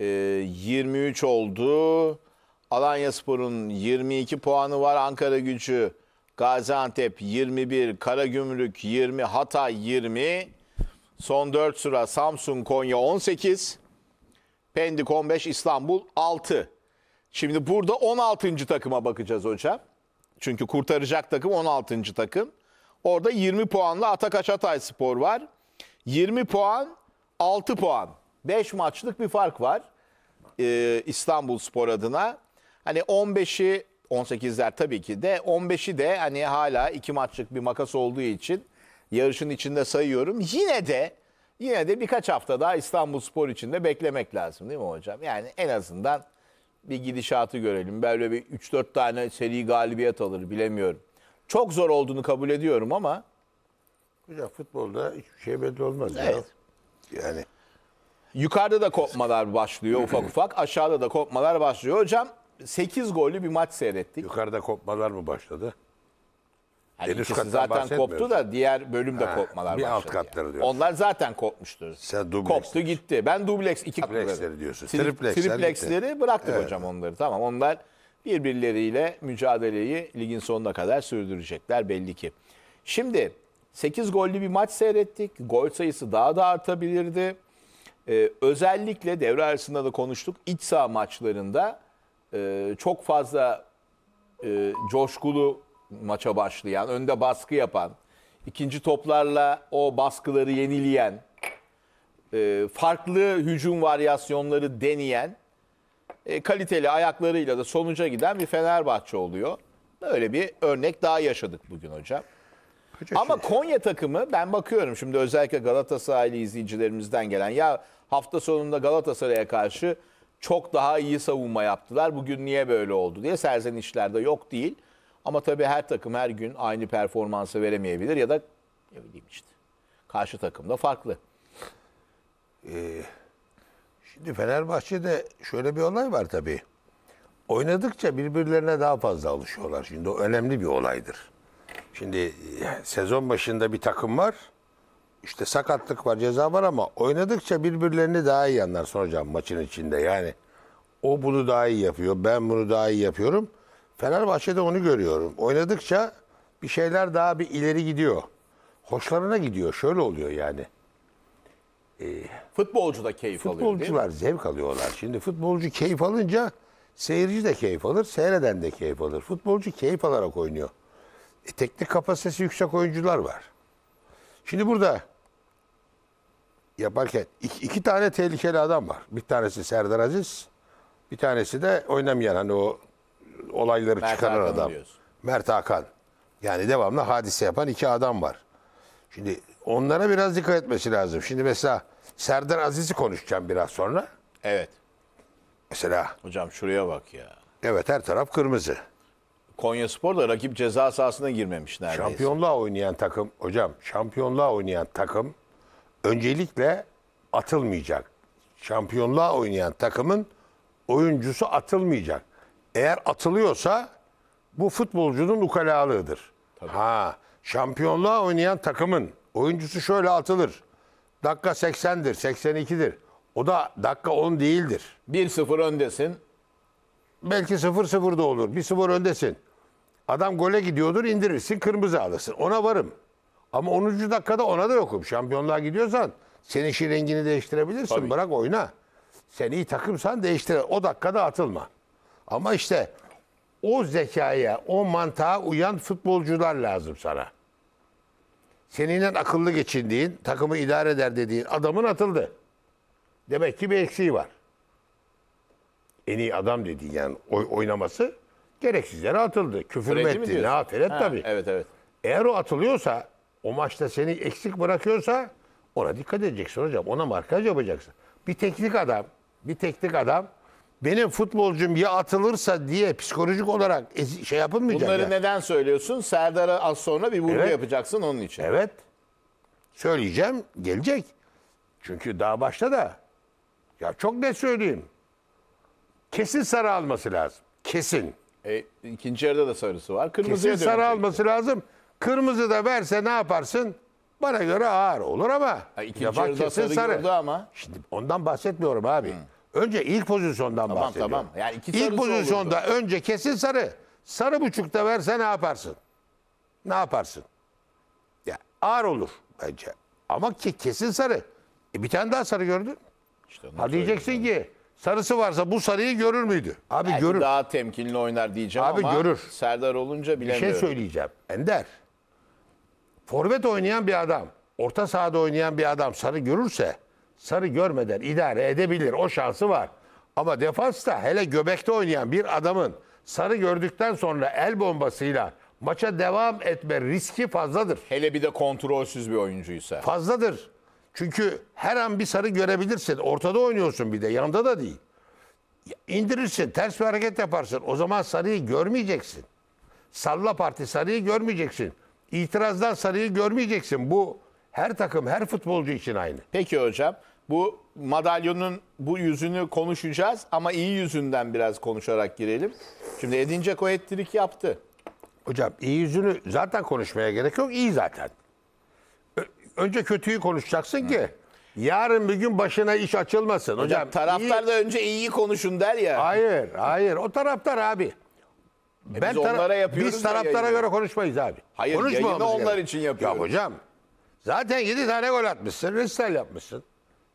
e, ee, 23 oldu. Alanya Spor'un 22 puanı var. Ankara gücü, Gaziantep 21, Karagümrük 20, Hatay 20. Son 4 sıra Samsun, Konya 18. Pendik 15, İstanbul 6. Şimdi burada 16. takıma bakacağız hocam. Çünkü kurtaracak takım 16. takım. Orada 20 puanlı Atakaş Hatay Spor var. 20 puan, 6 puan. 5 maçlık bir fark var e, İstanbul Spor adına. Hani 15'i 18'ler tabii ki de 15'i de hani hala 2 maçlık bir makas olduğu için yarışın içinde sayıyorum. Yine de yine de birkaç hafta daha İstanbul Spor için de beklemek lazım değil mi hocam? Yani en azından bir gidişatı görelim. Böyle bir 3-4 tane seri galibiyet alır bilemiyorum. Çok zor olduğunu kabul ediyorum ama. Hocam futbolda hiçbir şey belli olmaz evet. ya. Yani Yukarıda da kopmalar başlıyor ufak ufak. Aşağıda da kopmalar başlıyor. Hocam 8 gollü bir maç seyrettik. Yukarıda kopmalar mı başladı? Yani Deniz ikisi zaten koptu da diğer bölümde Ha, kopmalar bir başladı. alt katları diyorsun. Onlar zaten kopmuştur. Sen dubleks Koptu gitti. Ben dubleks iki katları. Tripleksleri diyorsun. Tri- Tripleksler gitti. tripleksleri bıraktık hocam onları. Tamam onlar birbirleriyle mücadeleyi ligin sonuna kadar sürdürecekler belli ki. Şimdi 8 gollü bir maç seyrettik. Gol sayısı daha da artabilirdi. Ee, özellikle devre arasında da konuştuk. İç saha maçlarında e, çok fazla e, coşkulu maça başlayan, önde baskı yapan, ikinci toplarla o baskıları yenileyen, e, farklı hücum varyasyonları deneyen, e, kaliteli ayaklarıyla da sonuca giden bir Fenerbahçe oluyor. Böyle bir örnek daha yaşadık bugün hocam. Kaç Ama yaşıyor? Şey. Konya takımı ben bakıyorum şimdi özellikle Galatasaraylı izleyicilerimizden gelen ya hafta sonunda Galatasaray'a karşı çok daha iyi savunma yaptılar. Bugün niye böyle oldu diye serzenişler de yok değil. Ama tabii her takım her gün aynı performansı veremeyebilir ya da ne bileyim işte karşı takım da farklı. Ee, şimdi Fenerbahçe'de şöyle bir olay var tabii. Oynadıkça birbirlerine daha fazla alışıyorlar. Şimdi o önemli bir olaydır. Şimdi e, sezon başında bir takım var. İşte sakatlık var, ceza var ama oynadıkça birbirlerini daha iyi anlarsın hocam maçın içinde. Yani o bunu daha iyi yapıyor, ben bunu daha iyi yapıyorum. Fenerbahçe'de onu görüyorum. Oynadıkça bir şeyler daha bir ileri gidiyor. Hoşlarına gidiyor. Şöyle oluyor yani. Ee, Futbolcu da keyif alıyor Futbolcular zevk alıyorlar. Şimdi futbolcu keyif alınca seyirci de keyif alır, seyreden de keyif alır. Futbolcu keyif alarak oynuyor. E, teknik kapasitesi yüksek oyuncular var. Şimdi burada yaparken iki, iki tane tehlikeli adam var. Bir tanesi Serdar Aziz, bir tanesi de oynamayan hani o olayları Mert çıkaran Hakan adam. Diyorsun. Mert Hakan. Yani devamlı hadise yapan iki adam var. Şimdi onlara biraz dikkat etmesi lazım. Şimdi mesela Serdar Aziz'i konuşacağım biraz sonra. Evet. Mesela. Hocam şuraya bak ya. Evet her taraf kırmızı. Konya Spor da rakip ceza sahasına girmemiş neredeyse. Şampiyonluğa oynayan takım hocam şampiyonluğa oynayan takım öncelikle atılmayacak. Şampiyonluğa oynayan takımın oyuncusu atılmayacak. Eğer atılıyorsa bu futbolcunun ukalalığıdır. Tabii. Ha, şampiyonluğa oynayan takımın oyuncusu şöyle atılır. Dakika 80'dir, 82'dir. O da dakika 10 değildir. 1-0 öndesin. Belki 0-0 da olur. 1-0 öndesin. Adam gole gidiyordur indirirsin kırmızı alırsın. Ona varım. Ama 10. dakikada ona da yokum. Şampiyonluğa gidiyorsan sen işin rengini değiştirebilirsin. Tabii. Bırak oyna. Sen iyi takımsan değiştir. O dakikada atılma. Ama işte o zekaya, o mantığa uyan futbolcular lazım sana. Seninle akıllı geçindiğin, takımı idare eder dediğin adamın atıldı. Demek ki bir eksiği var. En iyi adam dediğin yani oynaması Gereksiz yere atıldı. Küfür mü etti? Ne diyorsun? aferet tabii. Evet evet. Eğer o atılıyorsa, o maçta seni eksik bırakıyorsa ona dikkat edeceksin hocam. Ona markaj yapacaksın. Bir teknik adam, bir teknik adam benim futbolcum ya atılırsa diye psikolojik olarak şey yapılmayacak. Bunları ya. neden söylüyorsun? Serdar'a az sonra bir vurgu Evet. yapacaksın onun için. Evet. Söyleyeceğim, gelecek. Çünkü daha başta da ya çok net söyleyeyim. Kesin sarı alması lazım. Kesin. E, ikinci yarıda da sarısı var. Kırmızıya Kesin sarı alması lazım. Kırmızı da verse ne yaparsın? Bana göre ağır olur ama. Ha, ikinci yapan yarıda kesin sarı, sarı. gördü ama. Şimdi ondan bahsetmiyorum abi. Önce ilk pozisyondan Tamam, bahsediyorum. tamam. Yani iki İlk pozisyonda önce kesin sarı. Sarı buçukta verse ne yaparsın? Ne yaparsın? Ya ağır olur bence. Ama ki kesin sarı. E, bir tane daha sarı gördün. İşte Ha diyeceksin ki Sarısı varsa bu sarıyı görür müydü? Abi Belki görür. daha temkinli oynar diyeceğim Abi ama görür. Serdar olunca Bir şey bilemiyorum. şey söyleyeceğim. Ender. Forvet oynayan bir adam, orta sahada oynayan bir adam sarı görürse sarı görmeden idare edebilir. O şansı var. Ama defansta hele göbekte oynayan bir adamın sarı gördükten sonra el bombasıyla maça devam etme riski fazladır. Hele bir de kontrolsüz bir oyuncuysa. Fazladır. Çünkü her an bir sarı görebilirsin. Ortada oynuyorsun bir de. Yanda da değil. İndirirsin. Ters bir hareket yaparsın. O zaman sarıyı görmeyeceksin. Salla parti sarıyı görmeyeceksin. İtirazdan sarıyı görmeyeceksin. Bu her takım, her futbolcu için aynı. Peki hocam. Bu madalyonun bu yüzünü konuşacağız ama iyi yüzünden biraz konuşarak girelim. Şimdi Edin Dzeko ettirik yaptı. Hocam iyi yüzünü zaten konuşmaya gerek yok. İyi zaten önce kötüyü konuşacaksın ki yarın bir gün başına iş açılmasın. Hocam, Hocam taraftar iyi- da önce iyi konuşun der ya. Hayır, hayır. O taraftar abi. E, biz tara- onlara yapıyoruz Biz ya taraftara yayını. göre konuşmayız abi. Hayır, Konuşmamamız yayını onlar için yapıyoruz. Ya hocam zaten 7 tane gol atmışsın, restal yapmışsın.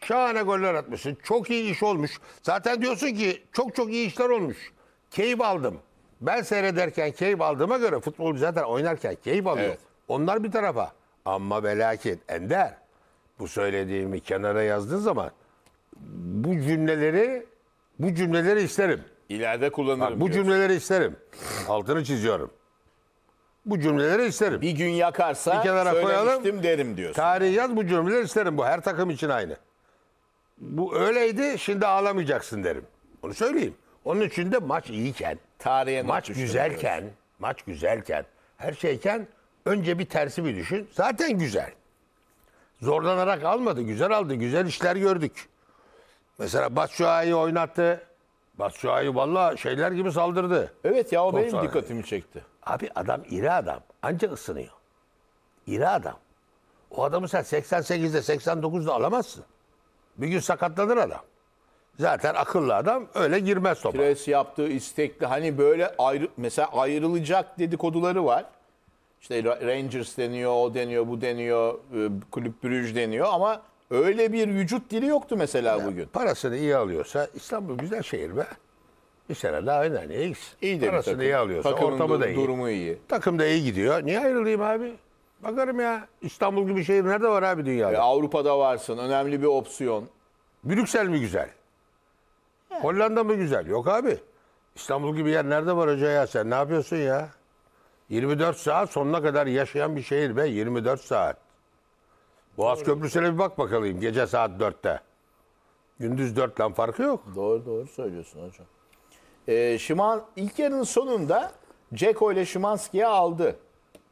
Şahane goller atmışsın. Çok iyi iş olmuş. Zaten diyorsun ki çok çok iyi işler olmuş. Keyif aldım. Ben seyrederken keyif aldığıma göre futbolcu zaten oynarken keyif alıyor. Evet. Onlar bir tarafa. Ama ve Ender bu söylediğimi kenara yazdığın zaman bu cümleleri bu cümleleri isterim. İleride kullanırım. Bak, bu diyorsun. cümleleri isterim. Altını çiziyorum. Bu cümleleri isterim. Bir gün yakarsa bir kenara koyalım derim diyorsun. Tarih yaz bu cümleleri isterim. Bu her takım için aynı. Bu öyleydi şimdi ağlamayacaksın derim. Onu söyleyeyim. Onun için de maç iyiyken, Tarihe maç güzelken, maç güzelken, her şeyken Önce bir tersi bir düşün. Zaten güzel. Zorlanarak almadı. Güzel aldı. Güzel işler gördük. Mesela Batshuayi'yi oynattı. Batshuayi valla şeyler gibi saldırdı. Evet ya o Top benim sahnede. dikkatimi çekti. Abi adam iri adam. Anca ısınıyor. İri adam. O adamı sen 88'de 89'da alamazsın. Bir gün sakatlanır adam. Zaten akıllı adam öyle girmez topa. Pres yaptığı istekli hani böyle ayrı, mesela ayrılacak dedikoduları var işte Rangers deniyor, o deniyor, bu deniyor, e, kulüp Brüj deniyor ama öyle bir vücut dili yoktu mesela ya, bugün. Parasını iyi alıyorsa İstanbul güzel şehir be. Bir sene daha öder. Niye İyi de Parasını iyi alıyorsa Takımın ortamı da iyi. durumu iyi. Takım da iyi gidiyor. Niye ayrılayım abi? Bakarım ya. İstanbul gibi şehir nerede var abi dünyada? E, Avrupa'da varsın. Önemli bir opsiyon. Brüksel mi güzel? Hollanda mı güzel? Yok abi. İstanbul gibi yer nerede var hoca ya? Sen ne yapıyorsun ya? 24 saat sonuna kadar yaşayan bir şehir be 24 saat. Boğaz doğru. Köprüsü'ne bir bak bakalım gece saat 4'te. Gündüz 4 lan farkı yok. Doğru doğru söylüyorsun hocam. Ee, Şiman ilk yarının sonunda Ceko ile Şimanski'ye aldı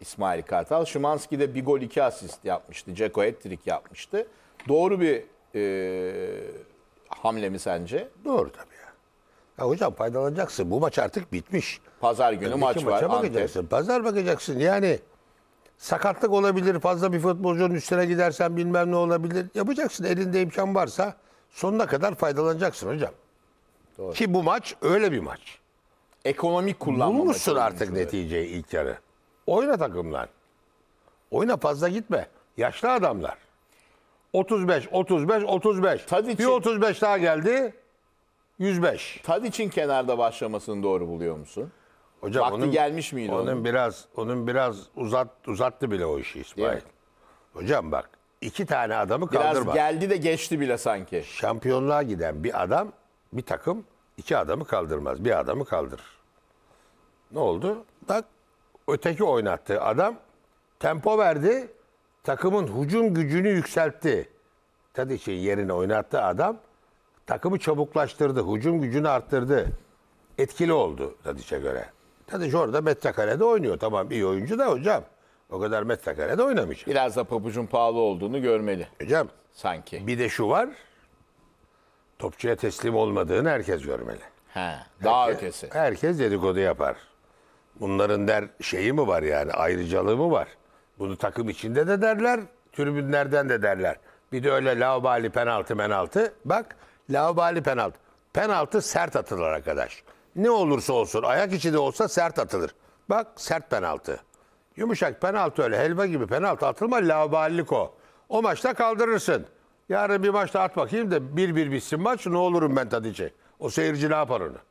İsmail Kartal. Şimanski de bir gol iki asist yapmıştı. Ceko ettirik yapmıştı. Doğru bir e, hamle mi sence? Doğru tabii. Ya hocam faydalanacaksın. Bu maç artık bitmiş. Pazar günü Öndeki maç var. bakacaksın. Antep. Pazar bakacaksın. Yani sakatlık olabilir. Fazla bir futbolcunun üstüne gidersen bilmem ne olabilir. Yapacaksın. Elinde imkan varsa sonuna kadar faydalanacaksın hocam. Doğru. Ki bu maç öyle bir maç. Ekonomik kullanma Bulmuşsun artık neticeyi ilk yarı. Oyna takımlar. Oyna fazla gitme. Yaşlı adamlar. 35, 35, 35. Tadiç'in... Bir 35 daha geldi. 105. Tadiç'in kenarda başlamasını doğru buluyor musun? Hocam Vakti onun, gelmiş miydi onun? Onun biraz onun biraz uzat uzattı bile o işi İsmail. Hocam bak iki tane adamı biraz kaldırma. Biraz geldi de geçti bile sanki. Şampiyonluğa giden bir adam, bir takım iki adamı kaldırmaz. Bir adamı kaldırır. Ne oldu? Bak, öteki oynattı adam tempo verdi. Takımın hücum gücünü yükseltti. Tadiç'in yerine oynattığı adam takımı çabuklaştırdı. Hücum gücünü arttırdı. Etkili oldu Tadiç'e göre. Tadiç orada metrekarede oynuyor. Tamam iyi oyuncu da hocam. O kadar metrekarede oynamış. Biraz da papucun pahalı olduğunu görmeli. Hocam. Sanki. Bir de şu var. Topçuya teslim olmadığını herkes görmeli. He, daha herkes, ötesi. Herkes dedikodu yapar. Bunların der şeyi mi var yani ayrıcalığı mı var? Bunu takım içinde de derler, tribünlerden de derler. Bir de öyle laubali penaltı menaltı, Bak Lavabali penaltı. Penaltı sert atılır arkadaş. Ne olursa olsun ayak içi de olsa sert atılır. Bak sert penaltı. Yumuşak penaltı öyle helva gibi penaltı atılma lavabalilik o. O maçta kaldırırsın. Yarın bir maçta at bakayım da bir bir bitsin maç ne olurum ben Tadiç'e. O seyirci ne yapar onu?